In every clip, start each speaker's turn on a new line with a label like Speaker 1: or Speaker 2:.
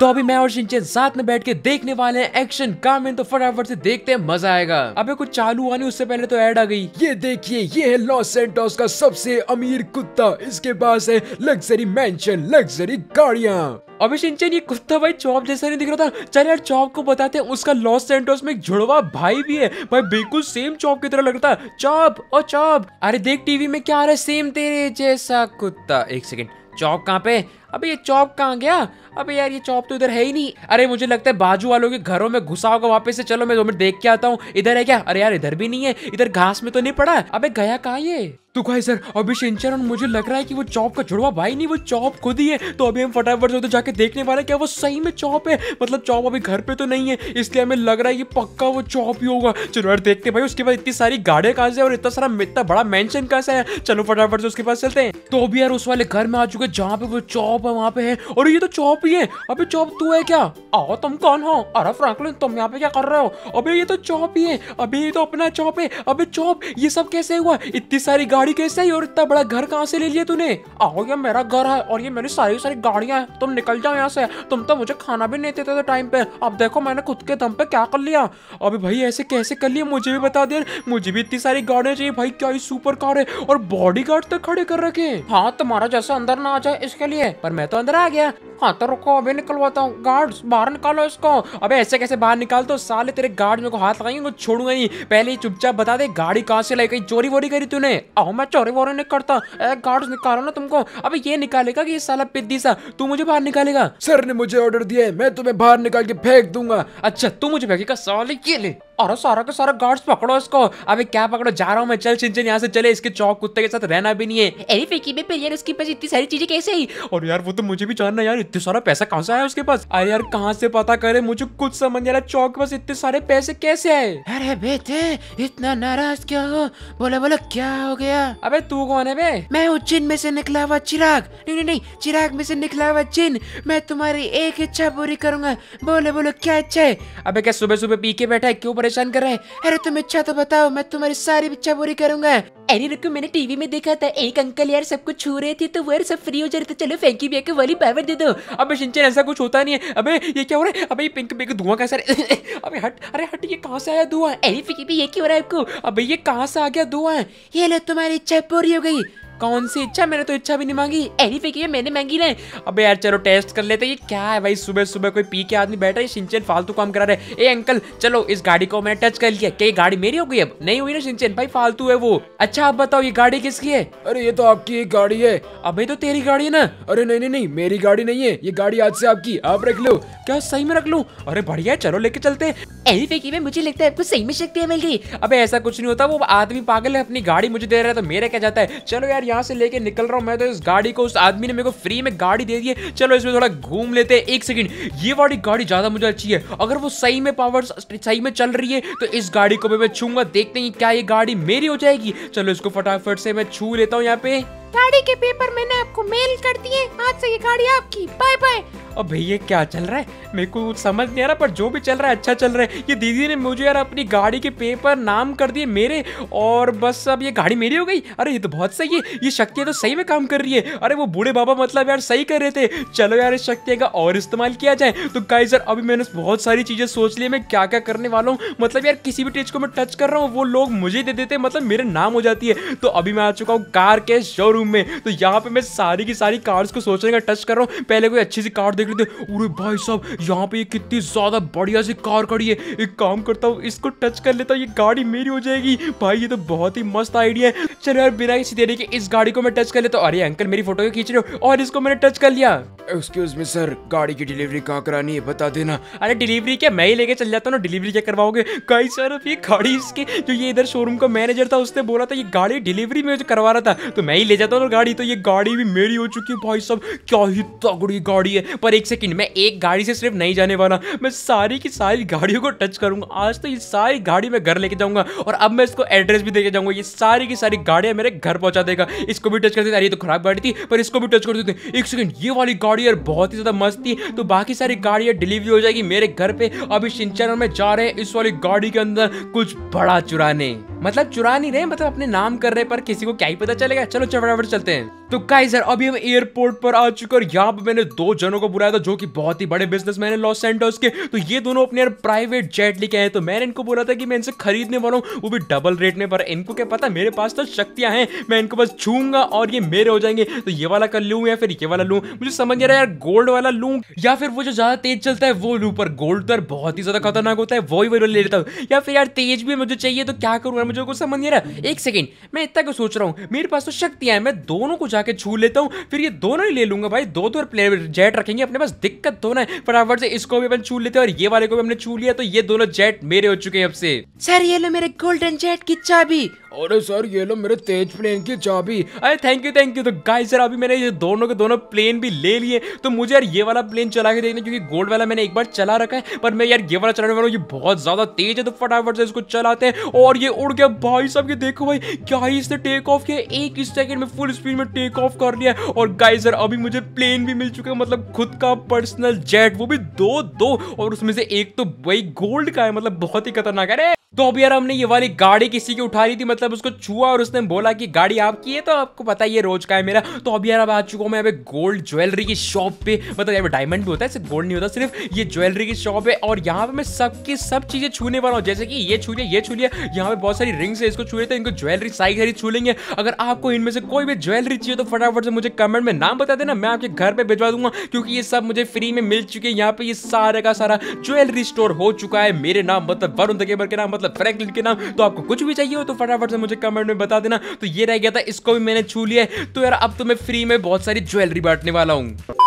Speaker 1: तो अभी मैं और शिनचैन साथ में बैठ के देखने वाले हैं एक्शन कामिन तो फटाफट से देखते हैं मजा आएगा अबे कुछ चालू हुआ नहीं उससे पहले तो ऐड आ गई ये देखिए ये है लॉस एंटोस का सबसे अमीर कुत्ता इसके पास है लग्जरी मैंशन लग्जरी गाड़िया अभी सिंचन ये कुत्ता भाई चौप जैसा नहीं दिख रहा था चल यार चौप को बताते हैं उसका लॉस सेंटोस में एक जुड़वा भाई भी है भाई बिल्कुल सेम चौप की तरह लग रहा था चौप और चौप अरे देख टीवी में क्या आ रहा है सेम तेरे जैसा कुत्ता एक सेकेंड चौप कहाँ पे अबे ये चौक कहाँ गया अबे यार ये चौप तो इधर है ही नहीं अरे मुझे लगता है बाजू वालों के घरों में घुसा होगा वापस से चलो मैं दो मिनट देख के आता हूँ इधर है क्या अरे यार इधर भी नहीं है इधर घास में तो नहीं पड़ा अबे गया कहाँ ये तो भाई सर अभी सिंचर मुझे लग रहा है कि वो चौप का जुड़वा भाई नहीं वो चौप खुद ही है तो अभी हम फटाफट से उधर जाके देखने वाले क्या वो सही में चौप है मतलब चौप अभी घर पे तो नहीं है इसलिए हमें लग रहा है कि पक्का वो चौप ही होगा चलो यार देखते भाई उसके बाद इतनी सारी गाड़े कहाँ से और इतना सारा इतना बड़ा मैंशन कहाँ से है चलो फटाफट से उसके पास चलते हैं तो अभी यार उस वाले घर में आ चुके जहाँ पे वो चौप पापा वहाँ पे है और ये तो चौप ही है अबे चौप तू है क्या आओ तुम कौन हो अरे फ्रैंकलिन तुम यहाँ पे क्या कर रहे हो अबे ये तो चौप ही है अबे ये तो अपना चौप है अबे चौप ये सब कैसे हुआ इतनी सारी गाड़ी कैसे आई और इतना बड़ा घर कहाँ से ले लिया तूने आओ ये मेरा घर है और ये मेरी सारी सारी गाड़ियाँ हैं तुम निकल जाओ यहाँ से तुम तो मुझे खाना भी नहीं देते थे टाइम पे अब देखो मैंने खुद के दम पे क्या कर लिया अभी भाई ऐसे कैसे कर लिया मुझे भी बता दे मुझे भी इतनी सारी गाड़ियाँ चाहिए भाई क्या सुपर कार है और बॉडी गार्ड तक खड़े कर रखे हाँ तुम्हारा जैसा अंदर ना आ जाए इसके लिए पर मैं तो अंदर आ गया हाँ तो रुको अभी निकलवाता हूँ गार्ड्स बाहर निकालो इसको अबे ऐसे कैसे बाहर निकाल तो साले तेरे गार्ड मेरे को हाथ लगाएंगे कुछ छोड़ूंगा नहीं पहले ही चुपचाप बता दे गाड़ी कहाँ से लाई गई चोरी वोरी करी तूने आहो मैं चोरी वोरी नहीं करता गार्ड्स निकालो ना तुमको अभी ये निकालेगा कि ये साला पिद्दी सा तू मुझे बाहर निकालेगा सर ने मुझे ऑर्डर दिया है मैं तुम्हें बाहर निकाल के फेंक दूंगा अच्छा तू मुझे फेंकेगा साल ये ले अरे सारा का सारा गार्ड्स पकड़ो इसको अभी क्या पकड़ो जा रहा हूँ मैं चल चिंचन यहाँ से चले इसके चौक कुत्ते के साथ रहना भी नहीं है अरे फेंकी में पे यार उसके पास इतनी सारी चीजें कैसे आई और यार वो तो मुझे भी जानना यार इतने सारा पैसा कहाँ से आया उसके पास अरे यार कहाँ से पता करे मुझे कुछ समझ नहीं आ रहा चौक पास इतने सारे पैसे कैसे आए अरे बेटे इतना नाराज क्या हो बोला बोला क्या हो गया अबे तू कौन है बे मैं उज्जैन में से निकला हुआ चिराग नहीं नहीं नहीं चिराग में से निकला हुआ चिन्ह मैं तुम्हारी एक इच्छा पूरी करूंगा बोले बोलो क्या इच्छा है अबे क्या सुबह सुबह पी के बैठा है क्यों परेशान कर रहे हैं अरे तुम इच्छा तो बताओ मैं तुम्हारी सारी इच्छा पूरी करूंगा अरे रुको मैंने टीवी में देखा था एक अंकल यार सबको छू रहे थे तो वो सब फ्री हो जा रहे थे चलो फैंकी बैग वाली पावर दे दो अबे सिंचन ऐसा कुछ होता नहीं है अबे ये क्या हो रहा है अबे ये पिंक बैग धुआं कैसा अबे हट अरे हट ये कहाँ से आया धुआं अरे फिकी भी ये क्यों हो रहा है आपको अबे ये कहाँ से आ गया धुआं ये लो तुम्हारी इच्छा पूरी हो गई कौन सी इच्छा मैंने तो इच्छा भी नहीं मांगी एनी फेंकी है मैंने मांगी ना अबे यार चलो टेस्ट कर लेते ये क्या है भाई सुबह सुबह कोई पी के आदमी बैठा है सिंचन फालतू काम करा रहे ए अंकल चलो इस गाड़ी को मैंने टच कर लिया क्या गाड़ी मेरी हो गई अब नहीं हुई ना सिंचन भाई फालतू है वो अच्छा आप बताओ ये गाड़ी किसकी है अरे ये तो आपकी गाड़ी है अभी तो तेरी गाड़ी है ना अरे नहीं नहीं नहीं मेरी गाड़ी नहीं है ये गाड़ी आज से आपकी आप रख लो क्या सही में रख लो अरे बढ़िया चलो लेके चलते एनी फेंकी में मुझे लगता है आपको सही में शक्ति मिल गई अबे ऐसा कुछ नहीं होता वो आदमी पागल है अपनी गाड़ी मुझे दे रहा है तो मेरा क्या जाता है चलो यार यहाँ से लेके निकल रहा हूँ मैं तो इस गाड़ी को उस आदमी ने मेरे को फ्री में गाड़ी दे दी है चलो इसमें थोड़ा घूम लेते हैं एक सेकंड ये वाली गाड़ी ज़्यादा मुझे अच्छी है अगर वो सही में पावर सही में चल रही है तो इस गाड़ी को भी मैं छूंगा देखते हैं क्या ये गाड़ी मेरी हो जाएगी चलो इसको फटाफट से मैं छू लेता हूँ यहाँ पे गाड़ी के पेपर मैंने आपको मेल कर दिए आज से ये गाड़ी आपकी बाय बाय अब भैया क्या चल रहा है मेरे को कुछ समझ नहीं आ रहा पर जो भी चल रहा है अच्छा चल रहा है ये दीदी ने मुझे यार अपनी गाड़ी के पेपर नाम कर दिए मेरे और बस अब ये गाड़ी मेरी हो गई अरे ये तो बहुत सही है ये शक्तियाँ तो सही में काम कर रही है अरे वो बूढ़े बाबा मतलब यार सही कर रहे थे चलो यार इस शक्तियाँ का और इस्तेमाल किया जाए तो गाई सर अभी मैंने बहुत सारी चीज़ें सोच ली मैं क्या क्या करने वाला हूँ मतलब यार किसी भी चीज़ को मैं टच कर रहा हूँ वो लोग मुझे दे देते मतलब मेरे नाम हो जाती है तो अभी मैं आ चुका हूँ कार के शोरूम रूम में तो यहाँ पे मैं सारी की सारी कार्ड्स को सोचने का टच कर रहा हूँ पहले कोई अच्छी सी कार्ड देख लेते अरे भाई साहब यहाँ पे ये कितनी ज़्यादा बढ़िया सी कार खड़ी है एक काम करता हूँ इसको टच कर लेता हूँ ये गाड़ी मेरी हो जाएगी भाई ये तो बहुत ही मस्त आइडिया है चलो यार बिना किसी देने के इस गाड़ी को मैं टच कर लेता हूँ अरे अंकल मेरी फोटो खींच रहे हो और इसको मैंने टच कर लिया एक्सक्यूज मी सर गाड़ी की डिलीवरी कहाँ करानी है बता देना अरे डिलीवरी क्या मैं ही लेके चल जाता हूँ डिलीवरी क्या करवाओगे कई सर ये गाड़ी इसके जो ये इधर शोरूम का मैनेजर था उसने बोला था ये गाड़ी डिलीवरी में जो करवा रहा था तो मैं ही ले जाता था ना गाड़ी तो ये गाड़ी भी मेरी हो चुकी है भाई साहब क्या ही तगड़ी गाड़ी है पर एक सेकंड मैं एक गाड़ी से सिर्फ नहीं जाने वाला मैं सारी की सारी गाड़ियों को टच करूंगा आज तो ये सारी गाड़ी मैं घर लेके जाऊंगा और अब मैं इसको एड्रेस भी देके जाऊंगा ये सारी की सारी गाड़ियां मेरे घर पहुंचा देगा इसको भी टच कर देते अरे तो खराब गाड़ी थी पर इसको भी टच कर देते एक सेकंड ये वाली गाड़ी यार बहुत ही ज़्यादा मस्त थी तो बाकी सारी गाड़ियां डिलीवरी हो जाएगी मेरे घर पे अभी सिंचन में जा रहे हैं इस वाली गाड़ी के अंदर कुछ बड़ा चुराने मतलब चुरा नहीं रहे मतलब अपने नाम कर रहे पर किसी को क्या ही पता चलेगा चलो चपड़ा फटाफट चलते हैं तो गाइस सर अभी हम एयरपोर्ट पर आ चुके और यहाँ पर मैंने दो जनों को बुलाया था जो कि बहुत ही बड़े बिजनेसमैन है लॉस सेंटर्स के तो ये दोनों अपने यार प्राइवेट जेट लेके आए तो मैंने इनको बोला था कि मैं इनसे खरीदने वाला हूँ वो भी डबल रेट में पर इनको क्या पता मेरे पास तो शक्तियां हैं मैं इनको बस छूंगा और ये मेरे हो जाएंगे तो ये वाला कर लू या फिर ये वाला लू मुझे समझ नहीं रहा यार गोल्ड वाला लू या फिर वो जो ज़्यादा तेज चलता है वो लू पर गोल्ड तो बहुत ही ज़्यादा खतरनाक होता है वो ही वाला ले लेता हूँ या फिर यार तेज भी मुझे चाहिए तो क्या करूँगा मुझे तो कुछ समझ नहीं रहा एक सेकेंड मैं इतना क्यों सोच रहा हूँ मेरे पास तो शक्तियां मैं दोनों को जाके छू लेता हूँ फिर ये दोनों ही ले लूंगा भाई दो दो तो प्लेयर जेट रखेंगे अपने पास दिक्कत तो ना फटाफट से इसको भी अपन छू लेते हैं और ये वाले को भी हमने छू लिया तो ये दोनों जेट मेरे हो चुके हैं अब से सर ये लो मेरे गोल्डन जेट की चाबी अरे सर ये लो मेरे तेज प्लेन की चाबी अरे थैंक यू थैंक यू तो गाइस सर अभी मैंने ये दोनों के दोनों प्लेन भी ले लिए तो मुझे यार ये वाला प्लेन चला के देखना क्योंकि गोल्ड वाला मैंने एक बार चला रखा है पर मैं यार ये वाला चलाने वाला ये बहुत ज्यादा तेज है तो फटाफट से इसको चलाते हैं और ये उड़ गया भाई साहब ये देखो भाई क्या ही इसने टेक ऑफ किया एक ही सेकंड में फुल स्पीड में टेक ऑफ कर लिया और गाइस सर अभी मुझे प्लेन भी मिल चुका है मतलब खुद का पर्सनल जेट वो भी दो दो और उसमें से एक तो भाई गोल्ड का है मतलब बहुत ही खतरनाक है तो अभी यार हमने ये वाली गाड़ी किसी की उठा ली थी मतलब उसको छुआ और उसने बोला कि गाड़ी आपकी है तो आपको पता ही है रोज का है मेरा तो अभी यार अब आ चुका हूँ मैं गोल्ड ज्वेलरी की शॉप पे मतलब यहाँ डायमंड भी होता है सिर्फ गोल्ड नहीं होता सिर्फ ये ज्वेलरी की शॉप है और यहाँ पे मैं सबकी सब चीजें छूने वाला हूँ जैसे कि ये छू लिया ये छू लिया यहाँ पे बहुत सारी रिंग्स है इसको छूए तो इनको ज्वेलरी सारी सारी छू लेंगे अगर आपको इनमें से कोई भी ज्वेलरी चाहिए तो फटाफट से मुझे कमेंट में नाम बता देना मैं आपके घर पर भिजवा दूंगा क्योंकि ये सब मुझे फ्री में मिल चुके हैं यहाँ पे ये सारे का सारा ज्वेलरी स्टोर हो चुका है मेरे नाम मतलब वरुण दगेबर के नाम मतलब मतलब फ्रैंकलिन के नाम तो आपको कुछ भी चाहिए हो तो फटाफट से मुझे कमेंट में बता देना तो ये रह गया था इसको भी मैंने छू लिया तो यार अब तो मैं फ्री में बहुत सारी ज्वेलरी बांटने वाला हूँ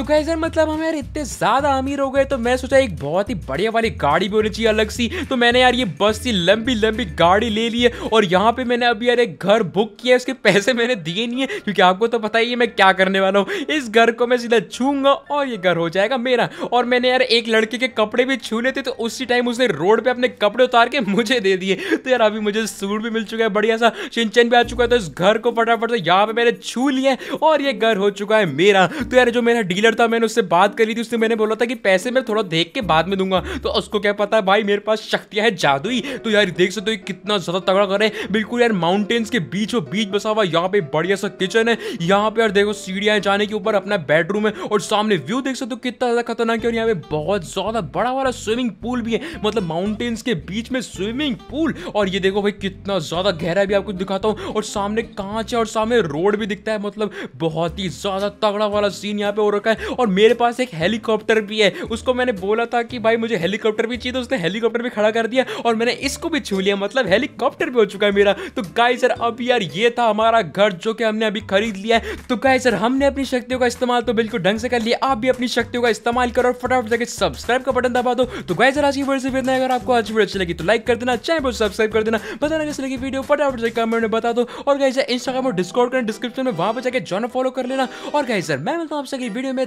Speaker 1: तो कैसे मतलब हम यार इतने ज्यादा अमीर हो गए तो मैं सोचा एक बहुत ही बढ़िया वाली गाड़ी भी होनी चाहिए अलग सी तो मैंने यार ये बस सी लंबी लंबी गाड़ी ले ली है और यहाँ पे मैंने अभी यार एक घर बुक किया है उसके पैसे मैंने दिए नहीं है क्योंकि आपको तो पता ही है मैं क्या करने वाला हूँ इस घर को मैं सीधा छूंगा और ये घर हो जाएगा मेरा और मैंने यार एक लड़के के कपड़े भी छू लेते तो उसी टाइम उसने रोड पर अपने कपड़े उतार के मुझे दे दिए तो यार अभी मुझे सूट भी मिल चुका है बढ़िया सा सिंचन भी आ चुका है तो इस घर को फटाफट से यहाँ पे मैंने छू लिया है और ये घर हो चुका है मेरा तो यार जो मेरा डीलर लीडर था मैंने उससे बात करी थी उससे मैंने बोला था कि पैसे मैं थोड़ा देख के बाद में दूंगा तो उसको क्या पता है भाई मेरे पास शक्तियां है जादुई तो यार देख सकते हो कितना ज़्यादा तगड़ा करे बिल्कुल यार माउंटेन्स के बीच वो बीच बसा हुआ यहाँ पे बढ़िया सा किचन है यहाँ पे यार देखो सीढ़ियाँ जाने के ऊपर अपना बेडरूम है और सामने व्यू देख सकते हो कितना ज़्यादा खतरनाक है और यहाँ पे बहुत ज़्यादा बड़ा वाला स्विमिंग पूल भी है मतलब माउंटेन्स के बीच में स्विमिंग पूल और ये देखो भाई कितना ज़्यादा गहरा भी आपको दिखाता हूँ और सामने कांच है और सामने रोड भी दिखता है मतलब बहुत ही ज़्यादा तगड़ा वाला सीन यहाँ पे हो रखा है और मेरे पास एक हेलीकॉप्टर भी है उसको मैंने बोला था कि भाई मुझे हेलीकॉप्टर भी चाहिए तो उसने हेलीकॉप्टर भी खड़ा कर दिया और मैंने इसको भी छू लिया मतलब हेलीकॉप्टर भी हो चुका है मेरा तो गाय सर अब यार ये था हमारा घर जो कि हमने अभी खरीद लिया है तो गाय सर हमने अपनी शक्तियों का इस्तेमाल तो बिल्कुल ढंग से कर लिया आप भी अपनी शक्तियों का इस्तेमाल करो फटाफट जाकर सब्सक्राइब का बटन दबा दो तो गाय सर आज की वीडियो से इतना अगर आपको आज वीडियो अच्छी लगी तो लाइक कर देना चैनल पर सब्सक्राइब कर देना बताना कैसे लगी वीडियो फटाफट जाकर कमेंट में बता दो और गाय सर इंस्टाग्राम और डिस्कॉर्ड कर डिस्क्रिप्शन में वहां पर जाकर जॉन फॉलो कर लेना और गाय सर मैं मिलता हूँ आपसे वीडियो में